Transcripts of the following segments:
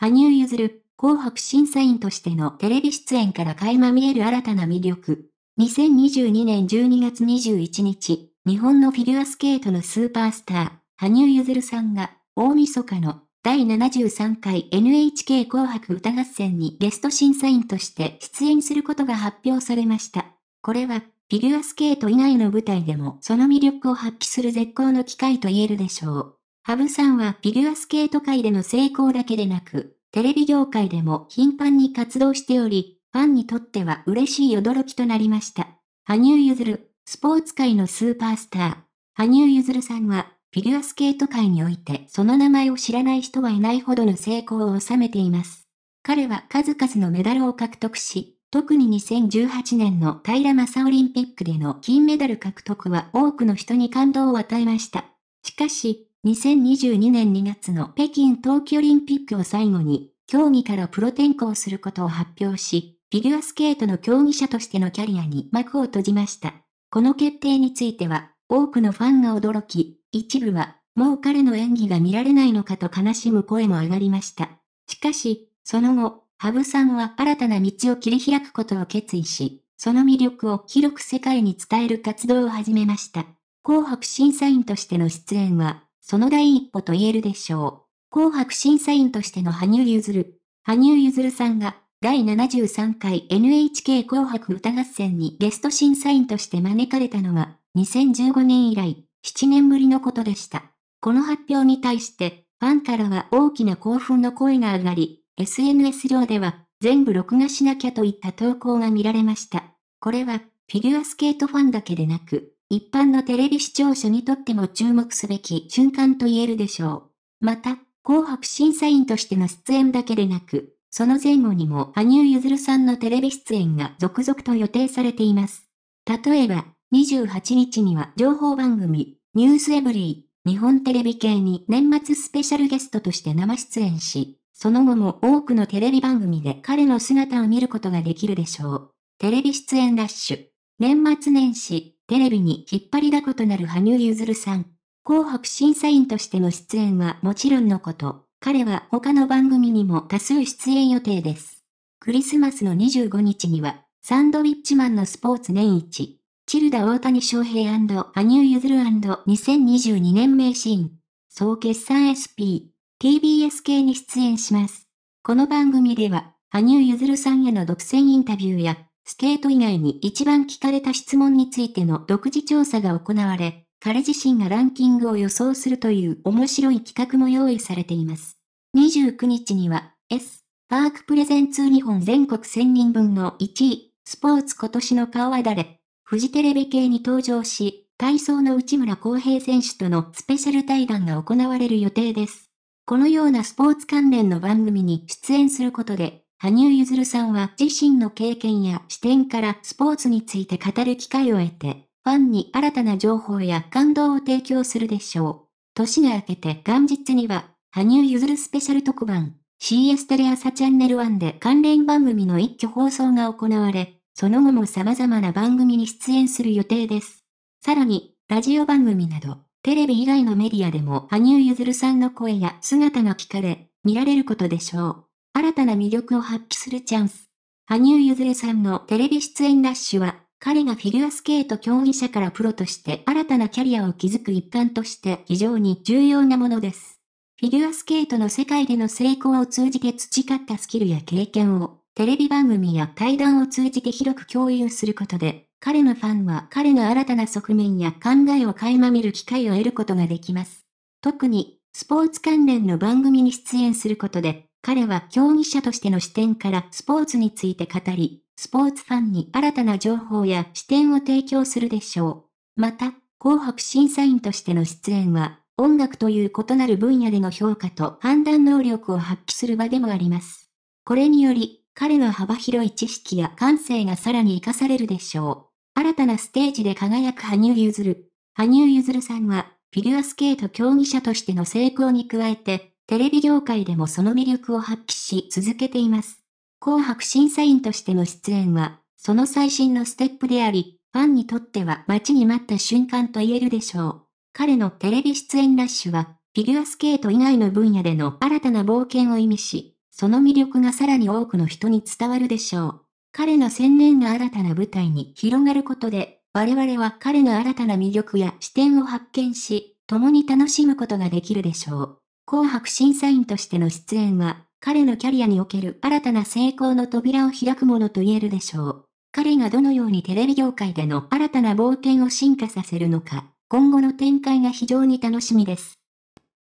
羽生結弦、紅白審査員としてのテレビ出演から垣間見える新たな魅力。2022年12月21日、日本のフィギュアスケートのスーパースター、羽生結弦さんが、大晦日の第73回 NHK 紅白歌合戦にゲスト審査員として出演することが発表されました。これは、フィギュアスケート以外の舞台でもその魅力を発揮する絶好の機会と言えるでしょう。羽生さんはフィギュアスケート界での成功だけでなく、テレビ業界でも頻繁に活動しており、ファンにとっては嬉しい驚きとなりました。羽生結弦、スポーツ界のスーパースター。羽生結弦さんは、フィギュアスケート界においてその名前を知らない人はいないほどの成功を収めています。彼は数々のメダルを獲得し、特に2018年の平正オリンピックでの金メダル獲得は多くの人に感動を与えました。しかし、2022年2月の北京冬季オリンピックを最後に、競技からプロ転向することを発表し、フィギュアスケートの競技者としてのキャリアに幕を閉じました。この決定については、多くのファンが驚き、一部は、もう彼の演技が見られないのかと悲しむ声も上がりました。しかし、その後、羽生さんは新たな道を切り開くことを決意し、その魅力を広く世界に伝える活動を始めました。紅白審査員としての出演は、その第一歩と言えるでしょう。紅白審査員としての羽生結弦。羽生結弦さんが、第73回 NHK 紅白歌合戦にゲスト審査員として招かれたのは、2015年以来、7年ぶりのことでした。この発表に対して、ファンからは大きな興奮の声が上がり、SNS 上では、全部録画しなきゃといった投稿が見られました。これは、フィギュアスケートファンだけでなく、一般のテレビ視聴者にとっても注目すべき瞬間と言えるでしょう。また、紅白審査員としての出演だけでなく、その前後にも羽生結弦さんのテレビ出演が続々と予定されています。例えば、28日には情報番組、ニュースエブリー、日本テレビ系に年末スペシャルゲストとして生出演し、その後も多くのテレビ番組で彼の姿を見ることができるでしょう。テレビ出演ラッシュ。年末年始、テレビに引っ張りだことなる羽生結弦さん。紅白審査員としての出演はもちろんのこと、彼は他の番組にも多数出演予定です。クリスマスの25日には、サンドウィッチマンのスポーツ年一、チルダ大谷翔平羽生結弦 &2022 年名シーン、総決算 SP、TBS 系に出演します。この番組では、羽生結弦さんへの独占インタビューや、スケート以外に一番聞かれた質問についての独自調査が行われ、彼自身がランキングを予想するという面白い企画も用意されています。29日には、S、パークプレゼンツ日本全国1000人分の1位、スポーツ今年の顔は誰フジテレビ系に登場し、体操の内村航平選手とのスペシャル対談が行われる予定です。このようなスポーツ関連の番組に出演することで、羽生結弦さんは自身の経験や視点からスポーツについて語る機会を得て、ファンに新たな情報や感動を提供するでしょう。年が明けて元日には、羽生結弦スペシャル特番、CS テレ朝チャンネル1で関連番組の一挙放送が行われ、その後も様々な番組に出演する予定です。さらに、ラジオ番組など、テレビ以外のメディアでも羽生結弦さんの声や姿が聞かれ、見られることでしょう。新たな魅力を発揮するチャンス。羽生結弦さんのテレビ出演ラッシュは、彼がフィギュアスケート競技者からプロとして新たなキャリアを築く一環として非常に重要なものです。フィギュアスケートの世界での成功を通じて培ったスキルや経験を、テレビ番組や対談を通じて広く共有することで、彼のファンは彼の新たな側面や考えを垣間見る機会を得ることができます。特に、スポーツ関連の番組に出演することで、彼は競技者としての視点からスポーツについて語り、スポーツファンに新たな情報や視点を提供するでしょう。また、紅白審査員としての出演は、音楽という異なる分野での評価と判断能力を発揮する場でもあります。これにより、彼の幅広い知識や感性がさらに活かされるでしょう。新たなステージで輝く羽生結弦。羽生結弦さんは、フィギュアスケート競技者としての成功に加えて、テレビ業界でもその魅力を発揮し続けています。紅白審査員としての出演は、その最新のステップであり、ファンにとっては待ちに待った瞬間と言えるでしょう。彼のテレビ出演ラッシュは、フィギュアスケート以外の分野での新たな冒険を意味し、その魅力がさらに多くの人に伝わるでしょう。彼の専念が新たな舞台に広がることで、我々は彼の新たな魅力や視点を発見し、共に楽しむことができるでしょう。紅白審査員としての出演は、彼のキャリアにおける新たな成功の扉を開くものと言えるでしょう。彼がどのようにテレビ業界での新たな冒険を進化させるのか、今後の展開が非常に楽しみです。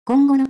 今後の